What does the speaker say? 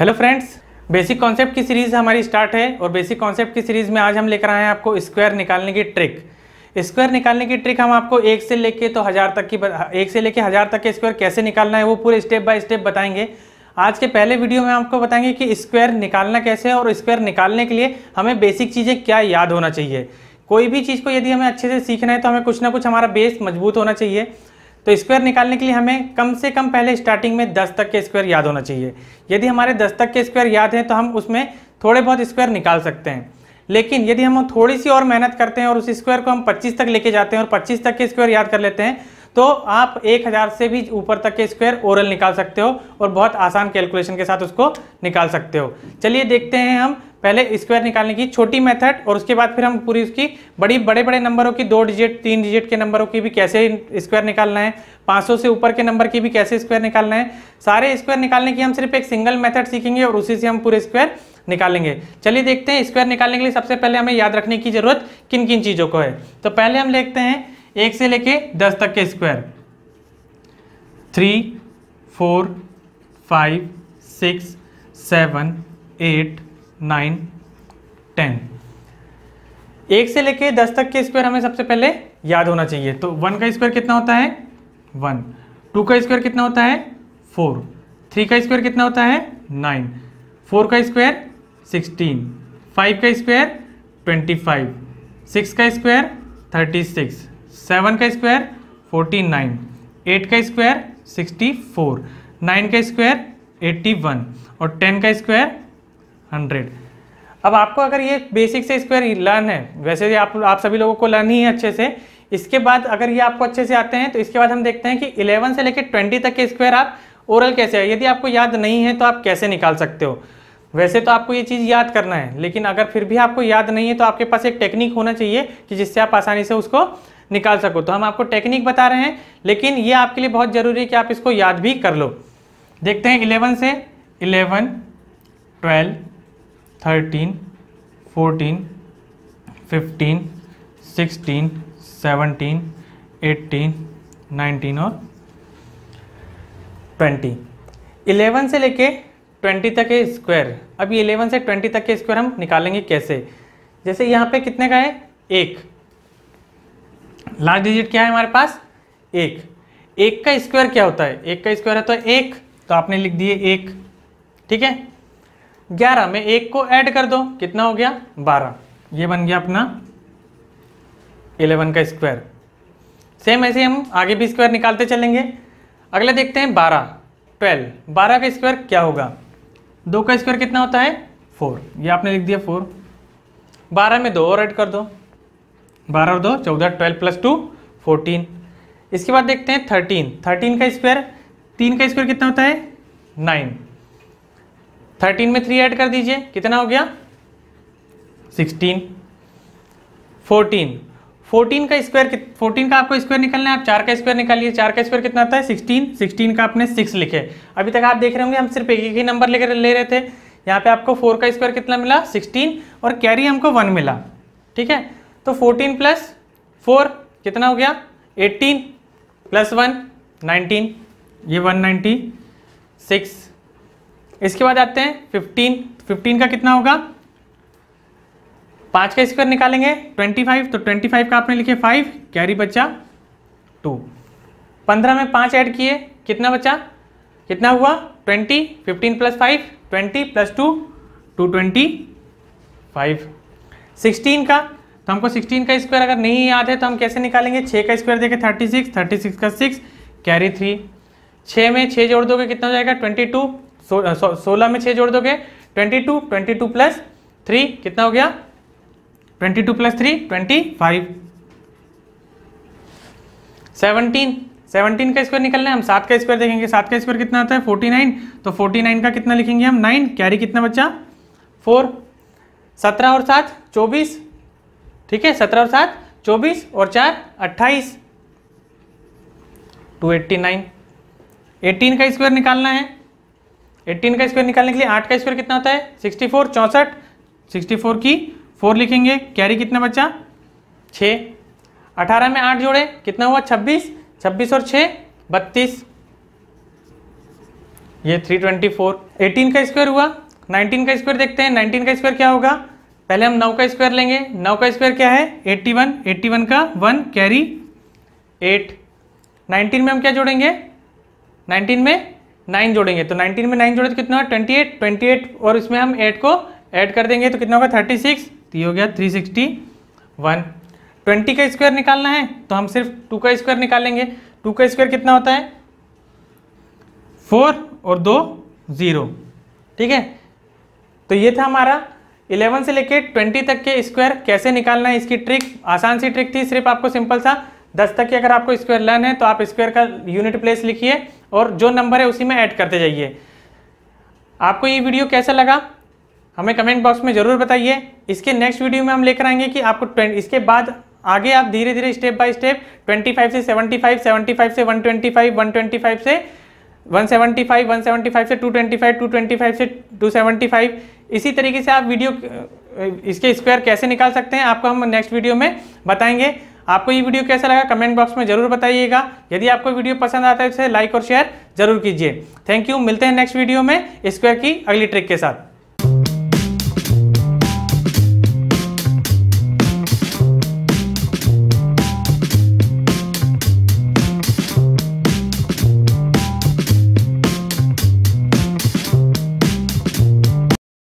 hello friends basic concept की series हमारी start है और बेसिक कॉन्सेप्ट की सीरीज़ में आज हम लेकर आए हैं आपको स्क्वायर निकालने की ट्रिक स्क्वायर निकालने की ट्रिक हम आपको एक से लेके तो हज़ार तक की एक से लेके हज़ार तक के स्क्वायर कैसे निकालना है वो पूरे स्टेप बाय स्टेप बताएंगे आज के पहले वीडियो में आपको बताएंगे कि स्क्वायर निकालना कैसे है और स्क्वायर निकालने के लिए हमें बेसिक चीज़ें क्या याद होना चाहिए कोई भी चीज़ को यदि हमें अच्छे से सीखना है तो हमें कुछ ना कुछ हमारा बेस मजबूत होना चाहिए तो स्क्वायर निकालने के लिए हमें कम से कम पहले स्टार्टिंग में दस तक के स्क्वायर याद होना चाहिए यदि हमारे दस तक के स्क्वायर याद हैं तो हम उसमें थोड़े बहुत स्क्वायर निकाल सकते हैं लेकिन यदि हम थोड़ी सी और मेहनत करते हैं और उस स्क्वायर को हम 25 तक लेके जाते हैं और 25 तक के स्क्वायर याद कर लेते हैं तो आप 1000 से भी ऊपर तक के स्क्वायर ओरल निकाल सकते हो और बहुत आसान कैलकुलेशन के साथ उसको निकाल सकते हो चलिए देखते हैं हम पहले स्क्वायर निकालने की छोटी मेथड और उसके बाद फिर हम पूरी उसकी बड़ी बड़े बड़े नंबरों की दो डिजिट तीन डिजिट के नंबरों की भी कैसे स्क्वायर निकालना है 500 से ऊपर के नंबर की भी कैसे स्क्वायर निकालना है सारे स्क्वायर निकालने की हम सिर्फ एक सिंगल मेथड सीखेंगे और उसी से हम पूरे स्क्वायर निकालेंगे चलिए देखते हैं स्क्वायर निकालने के लिए सबसे पहले हमें याद रखने की जरूरत किन किन चीज़ों को है तो पहले हम देखते हैं एक से लेके दस तक के square three four five six seven eight nine ten एक से लेके दस तक के स्क्वायर हमें सबसे पहले याद होना चाहिए तो वन का स्क्वायर कितना होता है वन टू का स्क्वायर कितना होता है फोर थ्री का स्क्वायर कितना होता है नाइन फोर का स्क्वायर सिक्सटीन फाइव का स्क्वायर ट्वेंटी फाइव सिक्स का स्क्वायर थर्टी सिक्स सेवन का स्क्वायर फोर्टी नाइन एट का स्क्वायर सिक्सटी फोर नाइन का स्क्वायर एट्टी वन और टेन का स्क्वायर हंड्रेड अब आपको अगर ये बेसिक से स्क्वायर लर्न है वैसे आप आप सभी लोगों को लर्न ही है अच्छे से इसके बाद अगर ये आपको अच्छे से आते हैं तो इसके बाद हम देखते हैं कि 11 से लेकर 20 तक के स्क्वायर आप ओरल कैसे है यदि आपको याद नहीं है तो आप कैसे निकाल सकते हो वैसे तो आपको ये चीज़ याद करना है लेकिन अगर फिर भी आपको याद नहीं है तो आपके पास एक टेक्निक होना चाहिए कि जिससे आप आसानी से उसको निकाल सको तो हम आपको टेक्निक बता रहे हैं लेकिन ये आपके लिए बहुत ज़रूरी है कि आप इसको याद भी कर लो देखते हैं इलेवन से eleven twelve thirteen fourteen fifteen sixteen seventeen eighteen nineteen और ट्वेंटी इलेवन से लेके ट्वेंटी तक के स्क्वायर अभी इलेवन से ट्वेंटी तक के स्क्वायर हम निकालेंगे कैसे जैसे यहाँ पे कितने का है एक लास्ट डिजिट क्या है हमारे पास एक एक का स्क्वायर क्या होता है एक का स्क्वायर होता है तो एक तो आपने लिख दिए एक ठीक है ग्यारह में एक को ऐड कर दो कितना हो गया बारह ये बन गया अपना इलेवन का स्क्वायर सेम ऐसे हम आगे भी स्क्वायर निकालते चलेंगे अगला देखते हैं बारह ट्वेल्व बारह का स्क्वायर क्या होगा दो का स्क्वायर कितना होता है फोर ये आपने लिख दिया फोर बारह में दो और ऐड कर दो बारह और दो चौदह ट्वेल्व प्लस टू फोर्टीन इसके बाद देखते हैं थर्टीन थर्टीन का स्क्वायर तीन का स्क्वायर कितना होता है नाइन थर्टीन में थ्री ऐड कर दीजिए कितना हो गया सिक्सटीन फोर्टीन फोर्टीन का स्क्वायर फोर्टीन का आपको स्क्वायर निकालना है आप चार का स्क्वायर निकालिए चार का स्क्वायर कितना आता है सिक्सटीन सिक्सटीन का आपने सिक्स लिखे अभी तक आप देख रहे होंगे हम सिर्फ एक ही नंबर लेकर ले रहे थे यहाँ पे आपको फोर का स्क्वायर कितना मिला सिक्सटीन और कैरी हमको वन मिला ठीक है तो 14 प्लस फोर कितना हो गया 18 प्लस वन 19 ये 196 इसके बाद आते हैं 15 15 का कितना होगा पाँच का स्क्वायर निकालेंगे 25 तो 25 का आपने लिखे 5 कैरी बच्चा 2 15 में पाँच ऐड किए कितना बचा कितना हुआ 20 15 plus five twenty plus two to twenty five sixteen का तो हमको 16 का स्क्वायर अगर नहीं याद है तो हम कैसे निकालेंगे 6 का स्क्वायर देखे 36 36 का 6 कैरी 3 6 में 6 जोड़ दोगे कितना हो जाएगा 22 सोलह सो, सो, में 6 जोड़ दोगे 22 22 प्लस थ्री कितना हो गया 22 plus three twenty five seventeen seventeen का स्क्वायर निकलना है हम सात का स्क्वायर देखेंगे सात का स्क्वायर कितना आता है फोर्टी नाइन तो फोर्टी नाइन का कितना लिखेंगे हम नाइन कैरी कितना बच्चा फोर सत्रह और सात चौबीस ठीक है सत्रह और सात चौबीस और चार अट्ठाईस टू एट्टी नाइन एटीन का स्क्वायर निकालना है एट्टीन का स्क्वायर निकालने के लिए आठ का स्क्वायर कितना होता है सिक्सटी फोर चौंसठ सिक्सटी फोर की फोर लिखेंगे कैरी कितना बचा छः अठारह में आठ जोड़े कितना हुआ छब्बीस छब्बीस और छः बत्तीस ये थ्री ट्वेंटी फोर एटीन का स्क्वायर हुआ नाइनटीन का स्क्वायर देखते हैं नाइनटीन का स्क्वायर क्या होगा पहले हम नौ का स्क्वायर लेंगे नौ का स्क्वायर क्या है एट्टी वन एट्टी वन का वन कैरी एट नाइनटीन में हम क्या जोड़ेंगे नाइनटीन में नाइन जोड़ेंगे तो नाइनटीन में नाइन जोड़े तो कितना होगा ट्वेंटी एट ट्वेंटी एट और इसमें हम एट को ऐड कर देंगे तो कितना होगा थर्टी सिक्स तो ये हो गया थ्री सिक्सटी वन ट्वेंटी का स्क्वायर निकालना है तो हम सिर्फ टू का स्क्वायर निकालेंगे टू का स्क्वायर कितना होता है फोर और दो ज़ीरो ठीक है तो ये था हमारा 11 से लेके 20 तक के स्क्वायर कैसे निकालना है इसकी ट्रिक आसान सी ट्रिक थी सिर्फ आपको सिंपल सा 10 तक के अगर आपको स्क्वायर लर्न है तो आप स्क्वायर का यूनिट प्लेस लिखिए और जो नंबर है उसी में ऐड करते जाइए आपको ये वीडियो कैसा लगा हमें कमेंट बॉक्स में ज़रूर बताइए इसके नेक्स्ट वीडियो में हम लेकर आएंगे कि आपको इसके बाद आगे आप धीरे धीरे स्टेप बाय स्टेप 25 से 75, 75 से 125, 125 से 175, 175 से 225, 225 से 275 इसी तरीके से आप वीडियो इसके स्क्वायर कैसे निकाल सकते हैं आपको हम नेक्स्ट वीडियो में बताएंगे आपको ये वीडियो कैसा लगा कमेंट बॉक्स में जरूर बताइएगा यदि आपको वीडियो पसंद आता है तो लाइक और शेयर जरूर कीजिए थैंक यू मिलते हैं नेक्स्ट वीडियो में स्क्वायर की अगली ट्रिक के साथ